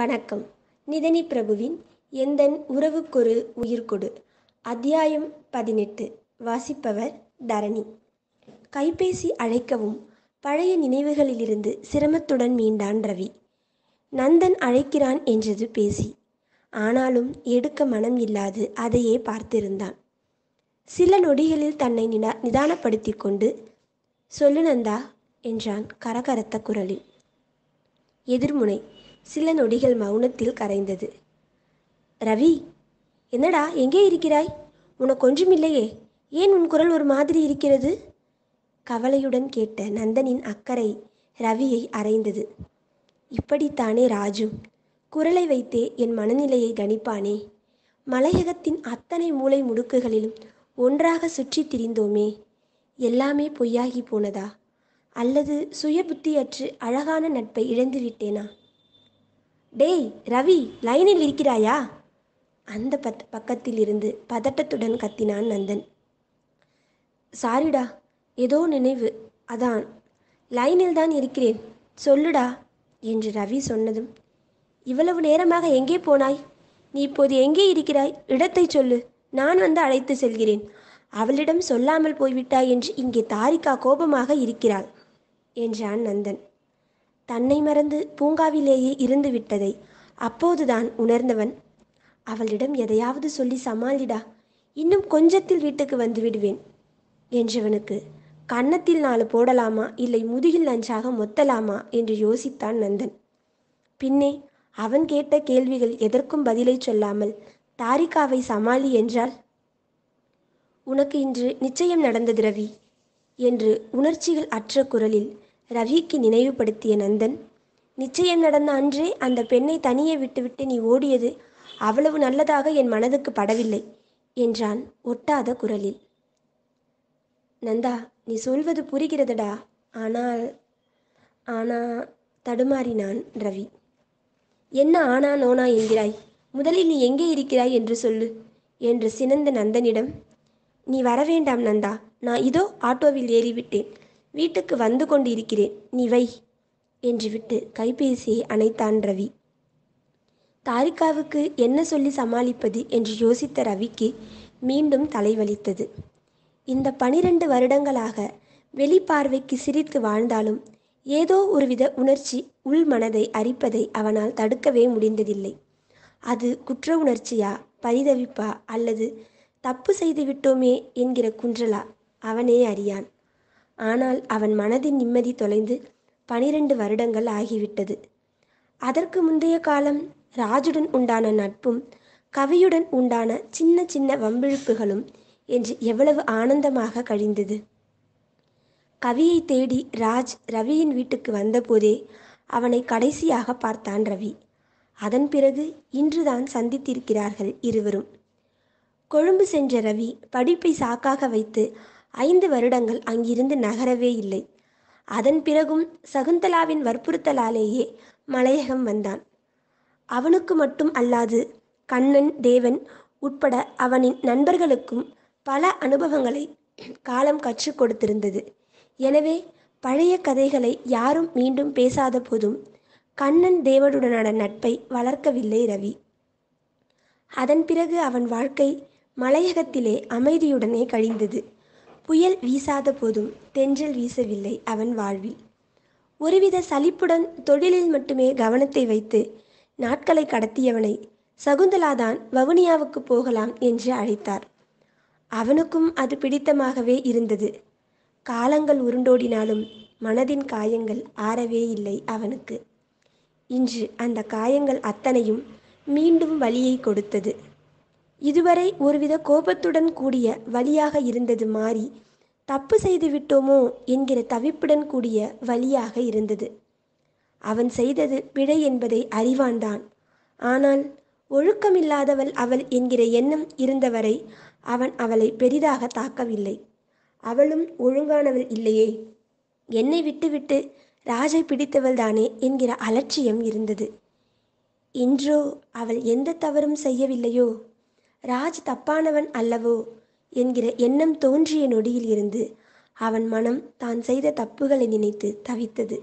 வணக்கம் நிதனி பிரபுவின் எந்தன் உறவுக்கொரு உயிர்கொடு அத்தியாயம் பதினெட்டு வாசிப்பவர் தரணி கைபேசி அழைக்கவும் பழைய நினைவுகளிலிருந்து சிரமத்துடன் மீண்டான் ரவி நந்தன் அழைக்கிறான் என்றது பேசி ஆனாலும் எடுக்க மனம் இல்லாது அதையே பார்த்திருந்தான் சில நொடிகளில் தன்னை நிதா நிதானப்படுத்தி கொண்டு சொல்லு நந்தா என்றான் கரகரத்த குரலில் எதிர்முனை சில நொடிகள் மௌனத்தில் கரைந்தது ரவி என்னடா எங்கே இருக்கிறாய் உனக்கு ஒன்றுமில்லையே ஏன் உன் குரல் ஒரு மாதிரி இருக்கிறது கவலையுடன் கேட்ட நந்தனின் அக்கறை ரவியை அறைந்தது இப்படித்தானே ராஜு குரலை வைத்தே என் மனநிலையை கணிப்பானே மலையகத்தின் அத்தனை மூளை முடுக்குகளிலும் ஒன்றாக சுற்றித் திரிந்தோமே எல்லாமே பொய்யாகி போனதா அல்லது சுய புத்தியற்று அழகான நட்பை இழந்துவிட்டேனா டேய் ரவி லைனில் இருக்கிறாயா அந்த பத் பக்கத்தில் இருந்து பதட்டத்துடன் கத்தினான் நந்தன் சாரிடா ஏதோ நினைவு அதான் லைனில் தான் இருக்கிறேன் சொல்லுடா என்று ரவி சொன்னதும் இவ்வளவு நேரமாக எங்கே போனாய் நீ இப்போது எங்கே இருக்கிறாய் இடத்தை சொல்லு நான் வந்து அழைத்து செல்கிறேன் அவளிடம் சொல்லாமல் போய்விட்டாய் என்று இங்கே தாரிகா கோபமாக இருக்கிறாள் என்றான் நந்தன் தன்னை மறந்து பூங்காவிலேயே இருந்து விட்டதை அப்போதுதான் உணர்ந்தவன் அவளிடம் எதையாவது சொல்லி சமாளிடா இன்னும் கொஞ்சத்தில் வீட்டுக்கு வந்து விடுவேன் என்றவனுக்கு கன்னத்தில் நாலு போடலாமா இல்லை முதுகில் நஞ்சாக மொத்தலாமா என்று யோசித்தான் நந்தன் பின்னே அவன் கேட்ட கேள்விகள் எதற்கும் பதிலை சொல்லாமல் தாரிகாவை சமாளி என்றால் உனக்கு இன்று நிச்சயம் நடந்தது ரவி என்று உணர்ச்சிகள் அற்ற குரலில் ரவிக்கு நினைவுபடுத்திய நந்தன் நிச்சயம் நடந்த அன்றே அந்த பெண்ணை தனியே விட்டுவிட்டு நீ ஓடியது அவ்வளவு நல்லதாக என் மனதுக்கு படவில்லை என்றான் ஒட்டாத குரலில் நந்தா நீ சொல்வது புரிகிறதுடா ஆனால் ஆனா தடுமாறினான் ரவி என்ன ஆனா நோனா என்கிறாய் முதலில் நீ எங்கே இருக்கிறாய் என்று சொல்லு என்று சினந்த நந்தனிடம் நீ வரவேண்டாம் நந்தா நான் இதோ ஆட்டோவில் ஏறிவிட்டேன் வீட்டுக்கு வந்து கொண்டிருக்கிறேன் நீ வை என்று விட்டு கைபேசியை அணைத்தான் ரவி தாரிகாவுக்கு என்ன சொல்லி சமாளிப்பது என்று யோசித்த ரவிக்கு மீண்டும் தலைவலித்தது இந்த பனிரெண்டு வருடங்களாக வெளிப்பார்வைக்கு சிரித்து வாழ்ந்தாலும் ஏதோ ஒருவித உணர்ச்சி உள் மனதை அரிப்பதை அவனால் தடுக்கவே முடிந்ததில்லை அது குற்ற உணர்ச்சியா பரிதவிப்பா அல்லது தப்பு செய்து விட்டோமே என்கிற குன்றலா அவனே அறியான் ஆனால் அவன் மனதின் நிம்மதி தொலைந்து பனிரெண்டு வருடங்கள் ஆகிவிட்டது அதற்கு முந்தைய காலம் ராஜுடன் உண்டான நட்பும் கவியுடன் உண்டான சின்ன சின்ன வம்பிழுப்புகளும் என்று எவ்வளவு ஆனந்தமாக கழிந்தது கவியை தேடி ராஜ் ரவியின் வீட்டுக்கு வந்தபோதே அவனை கடைசியாக பார்த்தான் ரவி அதன் பிறகு இன்றுதான் சந்தித்திருக்கிறார்கள் இருவரும் கொழும்பு சென்ற ரவி படிப்பை சாக்காக வைத்து ஐந்து வருடங்கள் அங்கிருந்து நகரவே இல்லை அதன் பிறகும் சகுந்தலாவின் வற்புறுத்தலாலேயே மலையகம் வந்தான் அவனுக்கு மட்டும் அல்லாது கண்ணன் தேவன் உட்பட அவனின் நண்பர்களுக்கும் பல அனுபவங்களை காலம் கற்றுக் கொடுத்திருந்தது எனவே பழைய கதைகளை யாரும் மீண்டும் பேசாத போதும் கண்ணன் தேவனுடனான நட்பை வளர்க்கவில்லை ரவி அதன் பிறகு அவன் வாழ்க்கை மலையகத்திலே அமைதியுடனே கழிந்தது புயல் வீசாத போதும் தென்றல் வீசவில்லை அவன் வாழ்வில் ஒருவித சலிப்புடன் தொழிலில் மட்டுமே கவனத்தை வைத்து நாட்களை கடத்தியவனை சகுந்தலாதான் வவுனியாவுக்கு போகலாம் என்று அழைத்தார் அவனுக்கும் அது பிடித்தமாகவே இருந்தது காலங்கள் உருண்டோடினாலும் மனதின் காயங்கள் ஆறவே இல்லை அவனுக்கு இன்று அந்த காயங்கள் அத்தனையும் மீண்டும் வழியை கொடுத்தது இதுவரை ஒருவித கோபத்துடன் கூடிய வழியாக இருந்தது மாறி தப்பு செய்து விட்டோமோ என்கிற தவிப்புடன் கூடிய வழியாக இருந்தது அவன் செய்தது பிழை என்பதை அறிவான்தான் ஆனால் ஒழுக்கமில்லாதவள் அவள் என்கிற எண்ணம் இருந்தவரை அவன் அவளை பெரிதாக தாக்கவில்லை அவளும் ஒழுங்கானவள் இல்லையே என்னை விட்டுவிட்டு ராஜை பிடித்தவள் தானே என்கிற அலட்சியம் இருந்தது இன்றோ அவள் எந்த தவறும் செய்யவில்லையோ ராஜ் தப்பானவன் அல்லவோ என்கிற எண்ணம் தோன்றிய நொடியில் இருந்து அவன் மனம் தான் செய்த தப்புகளை நினைத்து தவித்தது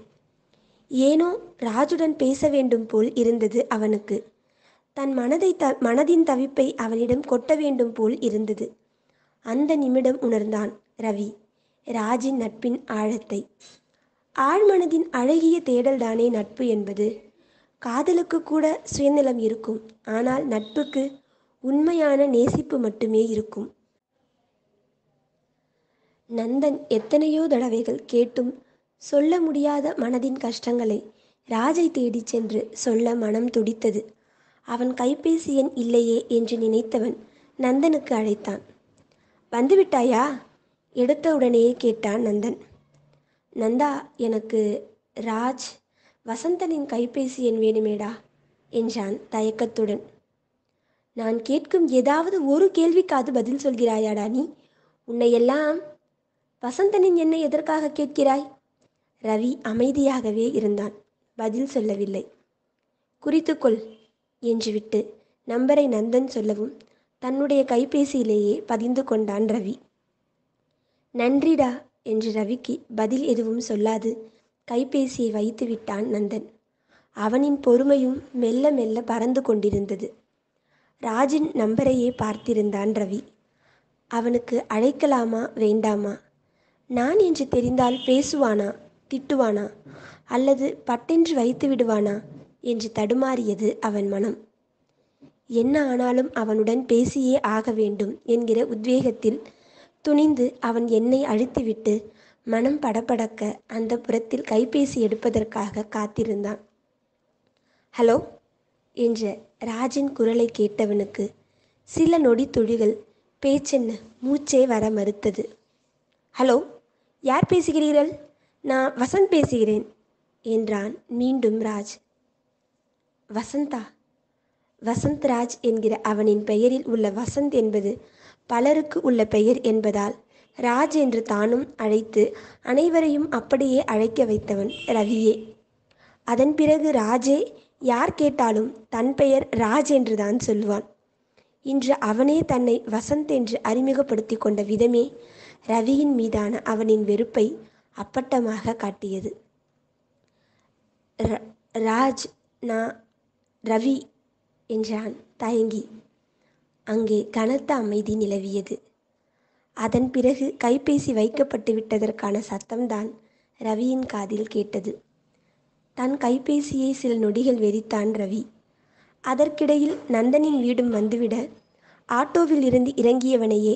ஏனோ ராஜுடன் பேச வேண்டும் போல் இருந்தது அவனுக்கு தன் மனதை த மனதின் தவிப்பை அவனிடம் கொட்ட வேண்டும் போல் இருந்தது அந்த நிமிடம் உணர்ந்தான் ரவி ராஜின் நட்பின் ஆழத்தை ஆழ்மனதின் அழகிய தேடல்தானே நட்பு என்பது காதலுக்கு கூட சுயநிலம் இருக்கும் ஆனால் நட்புக்கு உண்மையான நேசிப்பு மட்டுமே இருக்கும் நந்தன் எத்தனையோ தடவைகள் கேட்டும் சொல்ல முடியாத மனதின் கஷ்டங்களை ராஜை தேடிச் சென்று சொல்ல மனம் துடித்தது அவன் கைபேசி எண் இல்லையே என்று நினைத்தவன் நந்தனுக்கு அழைத்தான் வந்துவிட்டாயா எடுத்த உடனேயே கேட்டான் நந்தன் நந்தா எனக்கு ராஜ் வசந்தனின் கைபேசி எண் வேணுமேடா என்றான் தயக்கத்துடன் நான் கேட்கும் ஏதாவது ஒரு கேள்விக்காது பதில் சொல்கிறாயாடா நீ உன்னையெல்லாம் வசந்தனின் என்னை எதற்காக கேட்கிறாய் ரவி அமைதியாகவே இருந்தான் பதில் சொல்லவில்லை குறித்துக்கொள் என்று விட்டு நம்பரை நந்தன் சொல்லவும் தன்னுடைய கைபேசியிலேயே பதிந்து கொண்டான் ரவி நன்றிடா என்று ரவிக்கு பதில் எதுவும் சொல்லாது கைபேசியை வைத்து விட்டான் நந்தன் அவனின் பொறுமையும் மெல்ல மெல்ல பறந்து கொண்டிருந்தது ராஜின் நம்பரையே பார்த்திருந்தான் ரவி அவனுக்கு அழைக்கலாமா வேண்டாமா நான் என்று தெரிந்தால் பேசுவானா திட்டுவானா அல்லது பட்டென்று வைத்து விடுவானா என்று தடுமாறியது அவன் மனம் என்ன ஆனாலும் அவனுடன் பேசியே ஆக வேண்டும் என்கிற உத்வேகத்தில் துணிந்து அவன் என்னை அழுத்திவிட்டு மனம் படபடக்க அந்த புறத்தில் கைபேசி எடுப்பதற்காக காத்திருந்தான் ஹலோ என்ற ராஜின் குரலை கேட்டவனுக்கு சில நொடி துளிகள் பேச்சென்ன மூச்சே வர மறுத்தது ஹலோ யார் பேசுகிறீர்கள் நான் வசந்த் பேசுகிறேன் என்றான் மீண்டும் ராஜ் வசந்தா வசந்த் ராஜ் என்கிற அவனின் பெயரில் உள்ள வசந்த் என்பது பலருக்கு உள்ள பெயர் என்பதால் ராஜ் என்று தானும் அழைத்து அனைவரையும் அப்படியே அழைக்க வைத்தவன் ரவியே அதன் பிறகு ராஜே யார் கேட்டாலும் தன் பெயர் ராஜ் என்றுதான் சொல்வான் இன்று அவனே தன்னை வசந்த் என்று அறிமுகப்படுத்தி கொண்ட விதமே ரவியின் மீதான அவனின் வெறுப்பை அப்பட்டமாக காட்டியது ராஜ் நான் ரவி என்றான் தயங்கி அங்கே கனத்த அமைதி நிலவியது அதன் பிறகு கைபேசி வைக்கப்பட்டு விட்டதற்கான சத்தம்தான் ரவியின் காதில் கேட்டது தன் கைபேசியை சில நொடிகள் வெறித்தான் ரவி அதற்கிடையில் நந்தனின் வீடும் வந்துவிட ஆட்டோவில் இருந்து இறங்கியவனையே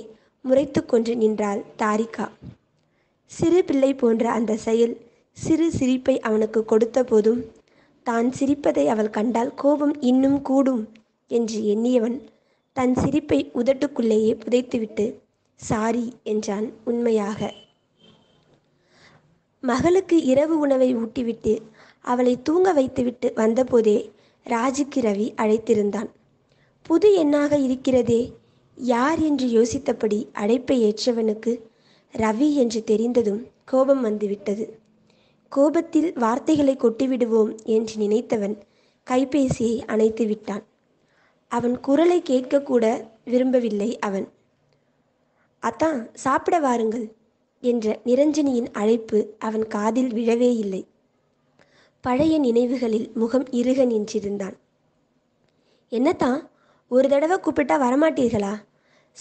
முறைத்து கொன்று நின்றாள் தாரிகா சிறு பிள்ளை போன்ற அந்த செயல் சிறு சிரிப்பை அவனுக்கு கொடுத்த போதும் தான் சிரிப்பதை அவள் கண்டால் கோபம் இன்னும் கூடும் என்று எண்ணியவன் தன் சிரிப்பை உதட்டுக்குள்ளேயே புதைத்துவிட்டு சாரி என்றான் உண்மையாக மகளுக்கு இரவு உணவை ஊட்டிவிட்டு அவளை தூங்க வைத்துவிட்டு வந்தபோதே ராஜுக்கு ரவி அழைத்திருந்தான் புது எண்ணாக இருக்கிறதே யார் என்று யோசித்தபடி அழைப்பை ஏற்றவனுக்கு ரவி என்று தெரிந்ததும் கோபம் வந்துவிட்டது கோபத்தில் வார்த்தைகளை கொட்டிவிடுவோம் என்று நினைத்தவன் கைபேசியை அணைத்து விட்டான் அவன் குரலை கேட்கக்கூட விரும்பவில்லை அவன் அத்தான் சாப்பிட வாருங்கள் என்ற நிரஞ்சனியின் அழைப்பு அவன் காதில் விழவே இல்லை பழைய நினைவுகளில் முகம் இருக நின்றிருந்தான் என்னத்தான் ஒரு தடவை கூப்பிட்டா வரமாட்டீர்களா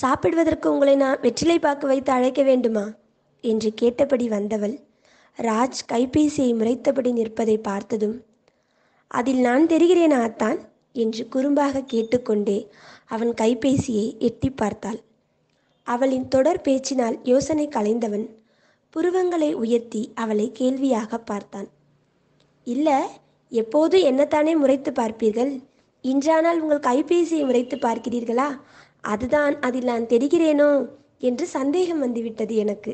சாப்பிடுவதற்கு உங்களை நான் வெற்றிலை பாக்கு வைத்து அழைக்க வேண்டுமா என்று கேட்டபடி வந்தவள் ராஜ் கைபேசியை முறைத்தபடி நிற்பதை பார்த்ததும் அதில் நான் தெரிகிறேனா ஆத்தான் என்று குறும்பாக கேட்டுக்கொண்டே அவன் கைபேசியை எட்டி பார்த்தாள் அவளின் தொடர் பேச்சினால் யோசனை கலைந்தவன் புருவங்களை உயர்த்தி அவளை கேள்வியாக பார்த்தான் இல்லை எப்போது என்னத்தானே முறைத்து பார்ப்பீர்கள் இன்றானால் உங்கள் கைபேசியை முறைத்து பார்க்கிறீர்களா அதுதான் அதில் நான் தெரிகிறேனோ என்று சந்தேகம் வந்துவிட்டது எனக்கு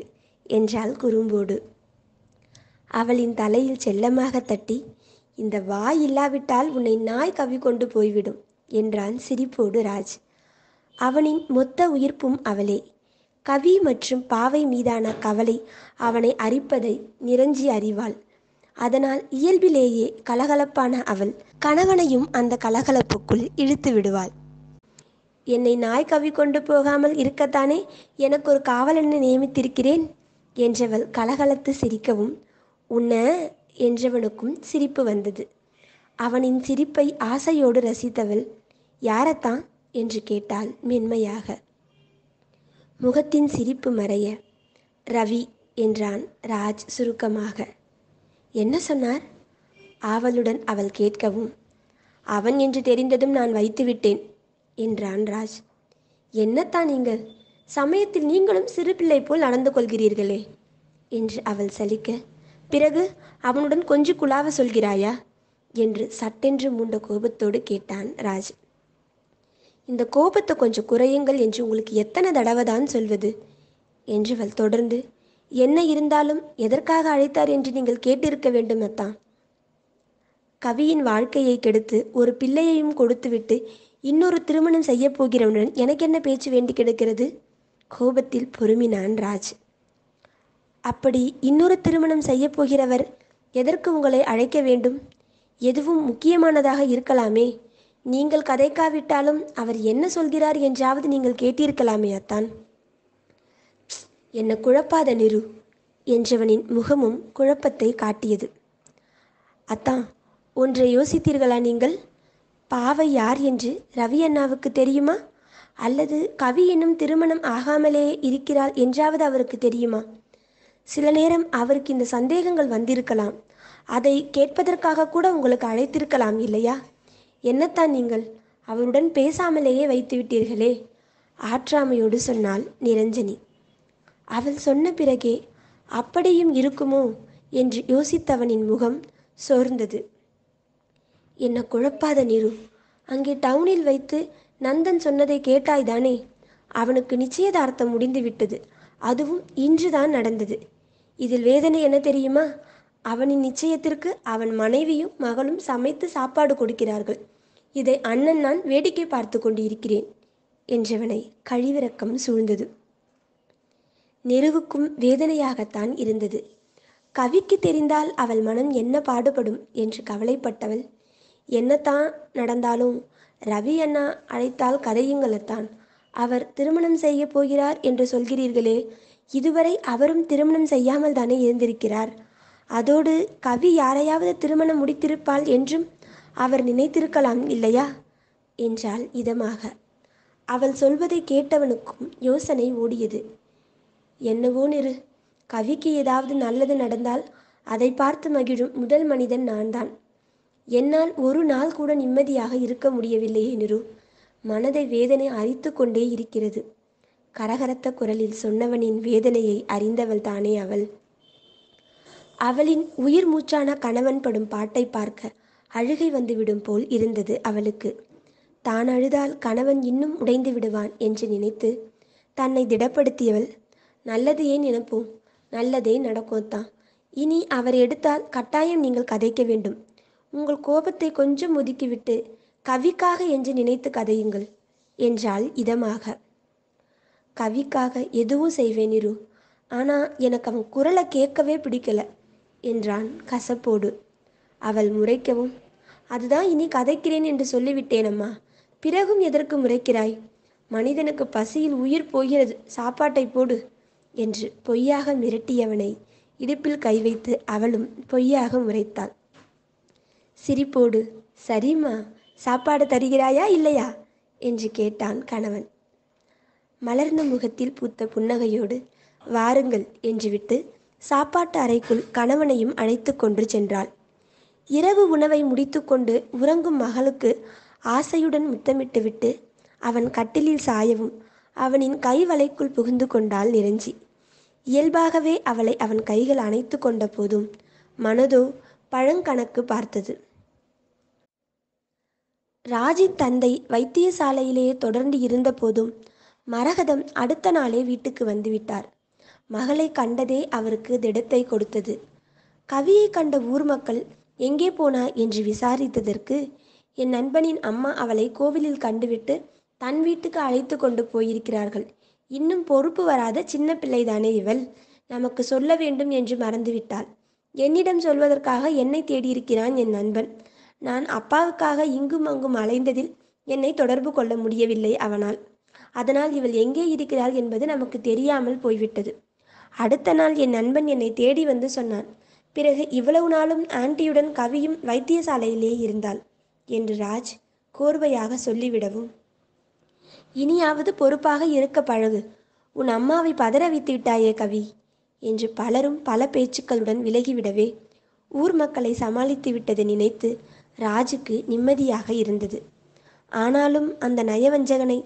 என்றாள் குறும்போடு அவளின் தலையில் செல்லமாக தட்டி இந்த வாய் இல்லாவிட்டால் உன்னை நாய் கவி கொண்டு போய்விடும் என்றான் சிரிப்போடு ராஜ் அவனின் மொத்த உயிர்ப்பும் அவளே கவி மற்றும் பாவை மீதான கவலை அவனை அரிப்பதை நிறைஞ்சி அறிவாள் அதனால் இயல்பிலேயே கலகலப்பான அவள் கணவனையும் அந்த கலகலப்புக்குள் இழுத்து விடுவாள் என்னை நாய் கவி கொண்டு போகாமல் இருக்கத்தானே எனக்கு ஒரு காவலனை நியமித்திருக்கிறேன் என்றவள் கலகலத்து சிரிக்கவும் உன்ன என்றவனுக்கும் சிரிப்பு வந்தது அவனின் சிரிப்பை ஆசையோடு ரசித்தவள் யாரத்தான் என்று கேட்டாள் மென்மையாக முகத்தின் சிரிப்பு மறைய ரவி என்றான் ராஜ் சுருக்கமாக என்ன சொன்னார் ஆவலுடன் அவள் கேட்கவும் அவன் என்று தெரிந்ததும் நான் வைத்துவிட்டேன் என்றான் ராஜ் என்னத்தான் நீங்கள் சமயத்தில் நீங்களும் சிறு பிள்ளை போல் நடந்து கொள்கிறீர்களே என்று அவள் சலிக்க பிறகு அவனுடன் கொஞ்சம் குழாவ சொல்கிறாயா என்று சட்டென்று மூண்ட கோபத்தோடு கேட்டான் ராஜ் இந்த கோபத்தை கொஞ்சம் குறையுங்கள் என்று உங்களுக்கு எத்தனை தடவை தான் சொல்வது என்று அவள் தொடர்ந்து என்ன இருந்தாலும் எதற்காக அழைத்தார் என்று நீங்கள் கேட்டிருக்க வேண்டும் அத்தான் கவியின் வாழ்க்கையை கெடுத்து ஒரு பிள்ளையையும் கொடுத்துவிட்டு இன்னொரு திருமணம் செய்ய போகிறவனுடன் எனக்கு என்ன பேச்சு வேண்டி கிடக்கிறது கோபத்தில் பொறுமினான் ராஜ் அப்படி இன்னொரு திருமணம் செய்ய போகிறவர் எதற்கு உங்களை அழைக்க வேண்டும் எதுவும் முக்கியமானதாக இருக்கலாமே நீங்கள் கதைக்காவிட்டாலும் அவர் என்ன சொல்கிறார் என்றாவது நீங்கள் கேட்டிருக்கலாமே அத்தான் என்னை குழப்பாத நிறு என்றவனின் முகமும் குழப்பத்தை காட்டியது அத்தான் ஒன்றை யோசித்தீர்களா நீங்கள் பாவை யார் என்று ரவி அண்ணாவுக்கு தெரியுமா அல்லது கவி என்னும் திருமணம் ஆகாமலேயே இருக்கிறாள் என்றாவது அவருக்கு தெரியுமா சில நேரம் அவருக்கு இந்த சந்தேகங்கள் வந்திருக்கலாம் அதை கேட்பதற்காக கூட உங்களுக்கு அழைத்திருக்கலாம் இல்லையா என்னத்தான் நீங்கள் அவருடன் பேசாமலேயே வைத்து விட்டீர்களே ஆற்றாமையோடு சொன்னால் நிரஞ்சனி அவள் சொன்ன பிறகே அப்படியும் இருக்குமோ என்று யோசித்தவனின் முகம் சோர்ந்தது என்ன குழப்பாத நிறு அங்கே டவுனில் வைத்து நந்தன் சொன்னதை கேட்டாய்தானே அவனுக்கு நிச்சயதார்த்தம் முடிந்துவிட்டது அதுவும் இன்றுதான் நடந்தது இதில் வேதனை என்ன தெரியுமா அவனின் நிச்சயத்திற்கு அவன் மனைவியும் மகளும் சமைத்து சாப்பாடு கொடுக்கிறார்கள் இதை அண்ணன் நான் வேடிக்கை பார்த்து கொண்டிருக்கிறேன் இருக்கிறேன் என்றவனை கழிவிறக்கம் சூழ்ந்தது நெருவுக்கும் வேதனையாகத்தான் இருந்தது கவிக்கு தெரிந்தால் அவள் மனம் என்ன பாடுபடும் என்று கவலைப்பட்டவள் என்னத்தான் நடந்தாலும் ரவி அண்ணா அழைத்தால் கதையுங்களைத்தான் அவர் திருமணம் செய்ய போகிறார் என்று சொல்கிறீர்களே இதுவரை அவரும் திருமணம் செய்யாமல் தானே இருந்திருக்கிறார் அதோடு கவி யாரையாவது திருமணம் முடித்திருப்பாள் என்றும் அவர் நினைத்திருக்கலாம் இல்லையா என்றாள் இதமாக அவள் சொல்வதை கேட்டவனுக்கும் யோசனை ஓடியது என்னவோன் இரு கவிக்கு ஏதாவது நல்லது நடந்தால் அதை பார்த்து மகிழும் முதல் மனிதன் நான்தான் என்னால் ஒரு நாள் கூட நிம்மதியாக இருக்க முடியவில்லையே நிரு மனதை வேதனை அரித்து கொண்டே இருக்கிறது கரகரத்த குரலில் சொன்னவனின் வேதனையை அறிந்தவள் தானே அவள் அவளின் உயிர் மூச்சான கணவன் படும் பாட்டை பார்க்க அழுகை வந்துவிடும் போல் இருந்தது அவளுக்கு தான் அழுதால் கணவன் இன்னும் உடைந்து விடுவான் என்று நினைத்து தன்னை திடப்படுத்தியவள் நல்லது ஏன் நினைப்போம் நல்லதே நடக்கும் தான் இனி அவர் எடுத்தால் கட்டாயம் நீங்கள் கதைக்க வேண்டும் உங்கள் கோபத்தை கொஞ்சம் ஒதுக்கிவிட்டு கவிக்காக என்று நினைத்து கதையுங்கள் என்றால் இதமாக கவிக்காக எதுவும் செய்வேன் இரு ஆனால் எனக்கு அவன் குரலை கேட்கவே பிடிக்கல என்றான் கசப்போடு அவள் முறைக்கவும் அதுதான் இனி கதைக்கிறேன் என்று சொல்லிவிட்டேனம்மா பிறகும் எதற்கு முறைக்கிறாய் மனிதனுக்கு பசியில் உயிர் போகிறது சாப்பாட்டை போடு என்று பொய்யாக மிரட்டியவனை இடுப்பில் கை வைத்து அவளும் பொய்யாக உரைத்தாள் சிரிப்போடு சரிம்மா சாப்பாடு தருகிறாயா இல்லையா என்று கேட்டான் கணவன் மலர்ந்த முகத்தில் பூத்த புன்னகையோடு வாருங்கள் என்று விட்டு சாப்பாட்டு அறைக்குள் கணவனையும் அழைத்து கொண்டு சென்றாள் இரவு உணவை முடித்துக்கொண்டு உறங்கும் மகளுக்கு ஆசையுடன் முத்தமிட்டுவிட்டு அவன் கட்டிலில் சாயவும் அவனின் கை வலைக்குள் புகுந்து கொண்டாள் நிரஞ்சி இயல்பாகவே அவளை அவன் கைகள் அணைத்து கொண்ட போதும் மனதோ பழங்கணக்கு பார்த்தது ராஜின் தந்தை வைத்தியசாலையிலேயே தொடர்ந்து இருந்த போதும் மரகதம் அடுத்த நாளே வீட்டுக்கு வந்துவிட்டார் மகளை கண்டதே அவருக்கு திடத்தை கொடுத்தது கவியை கண்ட ஊர் மக்கள் எங்கே போனா என்று விசாரித்ததற்கு என் நண்பனின் அம்மா அவளை கோவிலில் கண்டுவிட்டு தன் வீட்டுக்கு அழைத்து கொண்டு போயிருக்கிறார்கள் இன்னும் பொறுப்பு வராத சின்ன பிள்ளைதானே இவள் நமக்கு சொல்ல வேண்டும் என்று மறந்துவிட்டாள் என்னிடம் சொல்வதற்காக என்னை தேடியிருக்கிறான் என் நண்பன் நான் அப்பாவுக்காக இங்கும் அங்கும் அலைந்ததில் என்னை தொடர்பு கொள்ள முடியவில்லை அவனால் அதனால் இவள் எங்கே இருக்கிறாள் என்பது நமக்கு தெரியாமல் போய்விட்டது அடுத்த நாள் என் நண்பன் என்னை தேடி வந்து சொன்னான் பிறகு இவ்வளவு நாளும் ஆண்டியுடன் கவியும் வைத்தியசாலையிலே இருந்தாள் என்று ராஜ் கோர்வையாக சொல்லிவிடவும் இனியாவது பொறுப்பாக இருக்க பழகு உன் அம்மாவை பதற வைத்து விட்டாயே கவி என்று பலரும் பல பேச்சுக்களுடன் விலகிவிடவே ஊர் மக்களை சமாளித்து விட்டதை நினைத்து ராஜுக்கு நிம்மதியாக இருந்தது ஆனாலும் அந்த நயவஞ்சகனை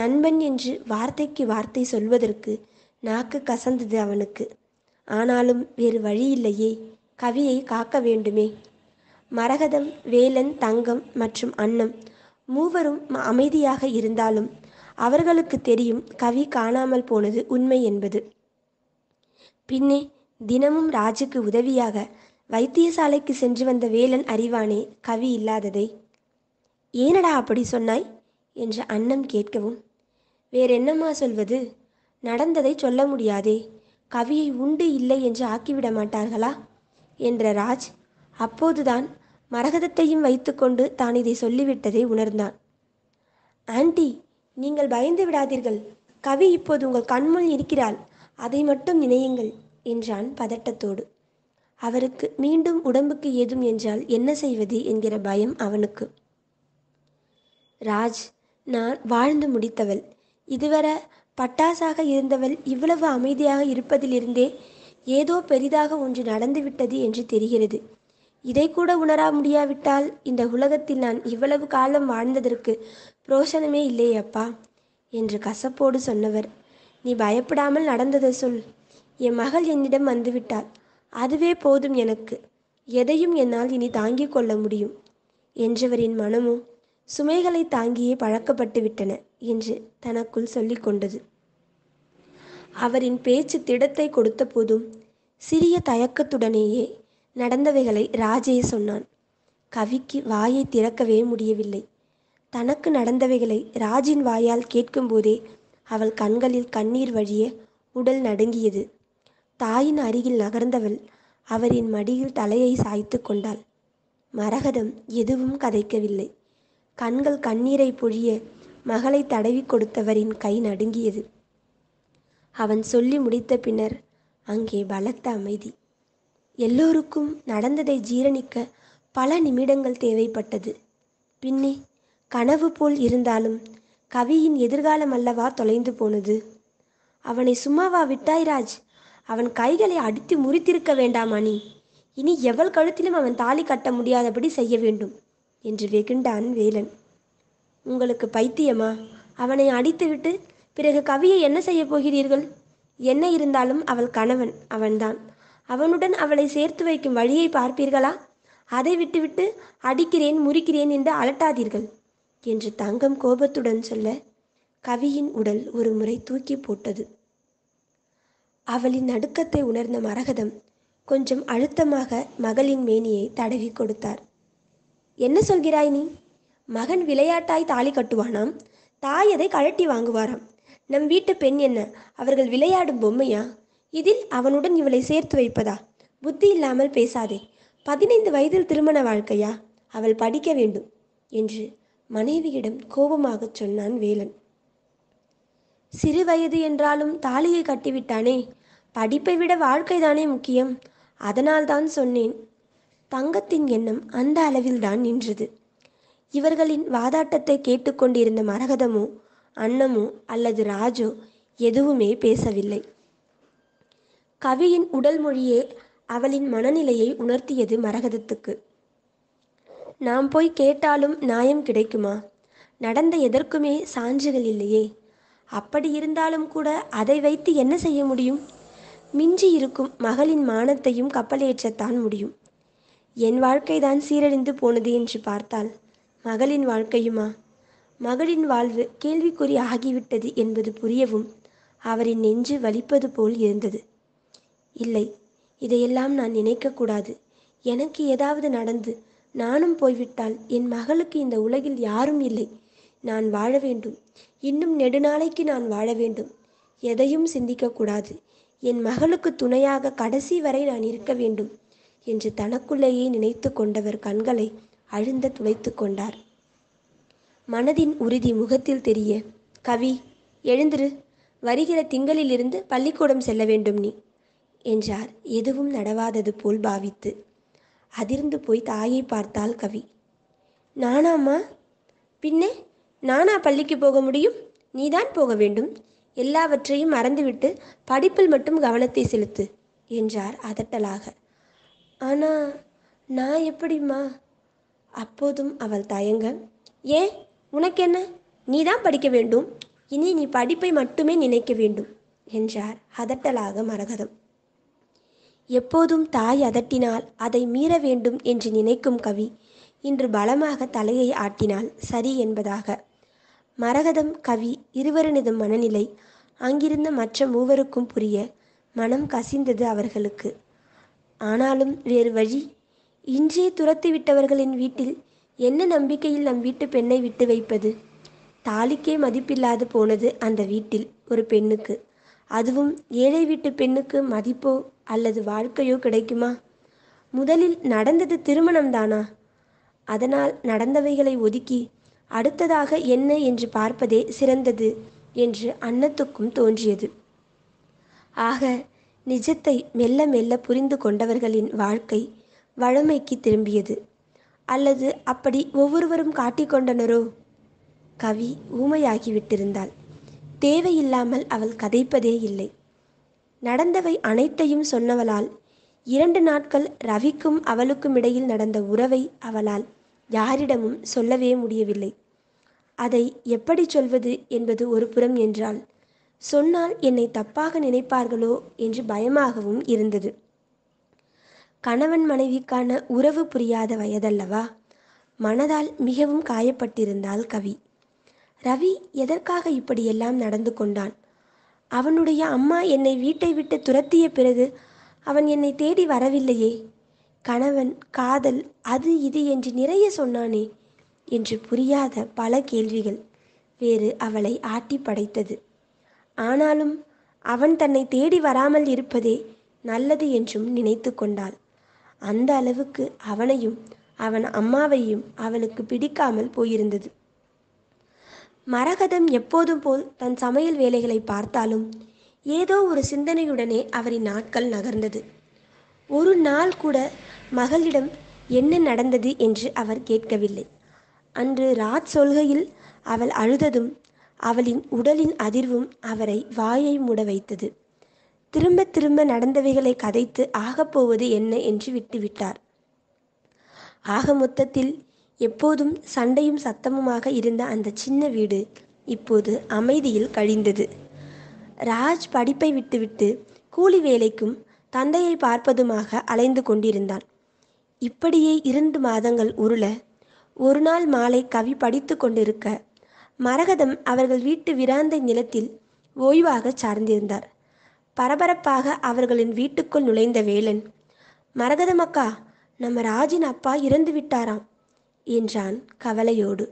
நண்பன் என்று வார்த்தைக்கு வார்த்தை சொல்வதற்கு நாக்கு கசந்தது அவனுக்கு ஆனாலும் வேறு வழியில்லையே கவியை காக்க வேண்டுமே மரகதம் வேலன் தங்கம் மற்றும் அன்னம் மூவரும் அமைதியாக இருந்தாலும் அவர்களுக்கு தெரியும் கவி காணாமல் போனது உண்மை என்பது பின்னே தினமும் ராஜுக்கு உதவியாக வைத்தியசாலைக்கு சென்று வந்த வேலன் அறிவானே கவி இல்லாததை ஏனடா அப்படி சொன்னாய் என்று அன்னம் கேட்கவும் வேறென்னம்மா சொல்வது நடந்ததை சொல்ல முடியாதே கவியை உண்டு இல்லை என்று ஆக்கிவிட மாட்டார்களா என்ற ராஜ் அப்போதுதான் மரகதத்தையும் வைத்துக்கொண்டு தான் இதை சொல்லிவிட்டதை உணர்ந்தான் ஆண்டி நீங்கள் பயந்து விடாதீர்கள் கவி இப்போது உங்கள் கண்முன் இருக்கிறாள் அதை மட்டும் நினையுங்கள் என்றான் பதட்டத்தோடு அவருக்கு மீண்டும் உடம்புக்கு ஏதும் என்றால் என்ன செய்வது என்கிற பயம் அவனுக்கு ராஜ் நான் வாழ்ந்து முடித்தவள் இதுவரை பட்டாசாக இருந்தவள் இவ்வளவு அமைதியாக இருப்பதிலிருந்தே ஏதோ பெரிதாக ஒன்று நடந்துவிட்டது என்று தெரிகிறது இதை கூட உணரா முடியாவிட்டால் இந்த உலகத்தில் நான் இவ்வளவு காலம் வாழ்ந்ததற்கு புரோசனமே இல்லையப்பா என்று கசப்போடு சொன்னவர் நீ பயப்படாமல் நடந்ததை சொல் என் மகள் என்னிடம் வந்துவிட்டாள் அதுவே போதும் எனக்கு எதையும் என்னால் இனி தாங்கிக் கொள்ள முடியும் என்றவரின் மனமும் சுமைகளை தாங்கியே பழக்கப்பட்டு விட்டன என்று தனக்குள் சொல்லிக் கொண்டது அவரின் பேச்சு திடத்தை கொடுத்த போதும் சிறிய தயக்கத்துடனேயே நடந்தவைகளை ராஜே சொன்னான் கவிக்கு வாயை திறக்கவே முடியவில்லை தனக்கு நடந்தவைகளை ராஜின் வாயால் கேட்கும்போதே அவள் கண்களில் கண்ணீர் வழிய உடல் நடுங்கியது தாயின் அருகில் நகர்ந்தவள் அவரின் மடியில் தலையை சாய்த்து கொண்டாள் மரகதம் எதுவும் கதைக்கவில்லை கண்கள் கண்ணீரை பொழிய மகளை தடவி கொடுத்தவரின் கை நடுங்கியது அவன் சொல்லி முடித்த பின்னர் அங்கே பலத்த அமைதி எல்லோருக்கும் நடந்ததை ஜீரணிக்க பல நிமிடங்கள் தேவைப்பட்டது பின்னே கனவு போல் இருந்தாலும் கவியின் எதிர்காலம் அல்லவா தொலைந்து போனது அவனை சும்மாவா விட்டாய் ராஜ் அவன் கைகளை அடித்து முறித்திருக்க வேண்டாமா இனி எவள் கழுத்திலும் அவன் தாலி கட்ட முடியாதபடி செய்ய வேண்டும் என்று வெகுண்டான் வேலன் உங்களுக்கு பைத்தியமா அவனை அடித்துவிட்டு பிறகு கவியை என்ன செய்ய போகிறீர்கள் என்ன இருந்தாலும் அவள் கணவன் அவன்தான் அவனுடன் அவளை சேர்த்து வைக்கும் வழியை பார்ப்பீர்களா அதை விட்டுவிட்டு அடிக்கிறேன் முறிக்கிறேன் என்று அலட்டாதீர்கள் என்று தங்கம் கோபத்துடன் சொல்ல கவியின் உடல் ஒரு முறை தூக்கி போட்டது அவளின் நடுக்கத்தை உணர்ந்த மரகதம் கொஞ்சம் அழுத்தமாக மகளின் மேனியை தடவி கொடுத்தார் என்ன சொல்கிறாய் நீ மகன் விளையாட்டாய் தாலி கட்டுவானாம் தாய் அதை கழட்டி வாங்குவாராம் நம் வீட்டு பெண் என்ன அவர்கள் விளையாடும் பொம்மையா இதில் அவனுடன் இவளை சேர்த்து வைப்பதா புத்தி இல்லாமல் பேசாதே பதினைந்து வயதில் திருமண வாழ்க்கையா அவள் படிக்க வேண்டும் என்று மனைவியிடம் கோபமாகச் சொன்னான் வேலன் சிறு வயது என்றாலும் தாலியை கட்டிவிட்டானே படிப்பை விட வாழ்க்கைதானே முக்கியம் அதனால்தான் சொன்னேன் தங்கத்தின் எண்ணம் அந்த அளவில்தான் நின்றது இவர்களின் வாதாட்டத்தை கேட்டுக்கொண்டிருந்த மரகதமோ அன்னமோ அல்லது ராஜோ எதுவுமே பேசவில்லை கவியின் உடல் மொழியே அவளின் மனநிலையை உணர்த்தியது மரகதத்துக்கு நாம் போய் கேட்டாலும் நியாயம் கிடைக்குமா நடந்த எதற்குமே சான்றுகள் இல்லையே அப்படி இருந்தாலும் கூட அதை வைத்து என்ன செய்ய முடியும் மிஞ்சி இருக்கும் மகளின் மானத்தையும் கப்பலேற்றத்தான் முடியும் என் வாழ்க்கைதான் சீரழிந்து போனது என்று பார்த்தால் மகளின் வாழ்க்கையுமா மகளின் வாழ்வு கேள்விக்குறி ஆகிவிட்டது என்பது புரியவும் அவரின் நெஞ்சு வலிப்பது போல் இருந்தது இல்லை இதையெல்லாம் நான் நினைக்கக்கூடாது எனக்கு ஏதாவது நடந்து நானும் போய்விட்டால் என் மகளுக்கு இந்த உலகில் யாரும் இல்லை நான் வாழ வேண்டும் இன்னும் நெடுநாளைக்கு நான் வாழ வேண்டும் எதையும் சிந்திக்கக்கூடாது என் மகளுக்கு துணையாக கடைசி வரை நான் இருக்க வேண்டும் என்று தனக்குள்ளேயே நினைத்து கொண்டவர் கண்களை அழுந்த துளைத்து கொண்டார் மனதின் உறுதி முகத்தில் தெரிய கவி எழுந்திரு வருகிற திங்களிலிருந்து பள்ளிக்கூடம் செல்ல வேண்டும் நீ என்றார் எதுவும் நடவாதது போல் பாவித்து அதிர்ந்து போய் தாயை பார்த்தாள் கவி நானாம்மா பின்னே நானா பள்ளிக்கு போக முடியும் நீதான் போக வேண்டும் எல்லாவற்றையும் மறந்துவிட்டு படிப்பில் மட்டும் கவனத்தை செலுத்து என்றார் அதட்டலாக ஆனா நான் எப்படிம்மா அப்போதும் அவள் தயங்க ஏன் உனக்கென்ன நீ தான் படிக்க வேண்டும் இனி நீ படிப்பை மட்டுமே நினைக்க வேண்டும் என்றார் அதட்டலாக மரகதம் எப்போதும் தாய் அதட்டினால் அதை மீற வேண்டும் என்று நினைக்கும் கவி இன்று பலமாக தலையை ஆட்டினால் சரி என்பதாக மரகதம் கவி இருவரனது மனநிலை அங்கிருந்த மற்ற மூவருக்கும் புரிய மனம் கசிந்தது அவர்களுக்கு ஆனாலும் வேறு வழி இன்றே துரத்து விட்டவர்களின் வீட்டில் என்ன நம்பிக்கையில் நம் வீட்டு பெண்ணை விட்டு வைப்பது தாலிக்கே மதிப்பில்லாது போனது அந்த வீட்டில் ஒரு பெண்ணுக்கு அதுவும் ஏழை வீட்டு பெண்ணுக்கு மதிப்போ அல்லது வாழ்க்கையோ கிடைக்குமா முதலில் நடந்தது தானா அதனால் நடந்தவைகளை ஒதுக்கி அடுத்ததாக என்ன என்று பார்ப்பதே சிறந்தது என்று அன்னத்துக்கும் தோன்றியது ஆக நிஜத்தை மெல்ல மெல்ல புரிந்து கொண்டவர்களின் வாழ்க்கை வழமைக்கு திரும்பியது அல்லது அப்படி ஒவ்வொருவரும் காட்டிக்கொண்டனரோ கவி ஊமையாகிவிட்டிருந்தாள் தேவையில்லாமல் அவள் கதைப்பதே இல்லை நடந்தவை அனைத்தையும் சொன்னவளால் இரண்டு நாட்கள் ரவிக்கும் அவளுக்கும் இடையில் நடந்த உறவை அவளால் யாரிடமும் சொல்லவே முடியவில்லை அதை எப்படி சொல்வது என்பது ஒரு புறம் என்றால் சொன்னால் என்னை தப்பாக நினைப்பார்களோ என்று பயமாகவும் இருந்தது கணவன் மனைவிக்கான உறவு புரியாத வயதல்லவா மனதால் மிகவும் காயப்பட்டிருந்தாள் கவி ரவி எதற்காக இப்படியெல்லாம் நடந்து கொண்டான் அவனுடைய அம்மா என்னை வீட்டை விட்டு துரத்திய பிறகு அவன் என்னை தேடி வரவில்லையே கணவன் காதல் அது இது என்று நிறைய சொன்னானே என்று புரியாத பல கேள்விகள் வேறு அவளை ஆட்டி படைத்தது ஆனாலும் அவன் தன்னை தேடி வராமல் இருப்பதே நல்லது என்றும் நினைத்து கொண்டாள் அந்த அளவுக்கு அவனையும் அவன் அம்மாவையும் அவளுக்கு பிடிக்காமல் போயிருந்தது மரகதம் எப்போதும் போல் தன் சமையல் வேலைகளை பார்த்தாலும் ஏதோ ஒரு சிந்தனையுடனே அவரின் நாட்கள் நகர்ந்தது ஒரு நாள் கூட மகளிடம் என்ன நடந்தது என்று அவர் கேட்கவில்லை அன்று ராஜ் சொல்கையில் அவள் அழுததும் அவளின் உடலின் அதிர்வும் அவரை வாயை மூட வைத்தது திரும்ப திரும்ப நடந்தவைகளை கதைத்து ஆகப்போவது என்ன என்று விட்டுவிட்டார் ஆக மொத்தத்தில் எப்போதும் சண்டையும் சத்தமுமாக இருந்த அந்த சின்ன வீடு இப்போது அமைதியில் கழிந்தது ராஜ் படிப்பை விட்டுவிட்டு கூலி வேலைக்கும் தந்தையை பார்ப்பதுமாக அலைந்து கொண்டிருந்தான் இப்படியே இரண்டு மாதங்கள் உருள ஒரு நாள் மாலை கவி படித்து கொண்டிருக்க மரகதம் அவர்கள் வீட்டு விராந்தை நிலத்தில் ஓய்வாக சார்ந்திருந்தார் பரபரப்பாக அவர்களின் வீட்டுக்குள் நுழைந்த வேலன் மரகதம் அக்கா நம்ம ராஜின் அப்பா இறந்து விட்டாராம் என்றான் கவலையோடு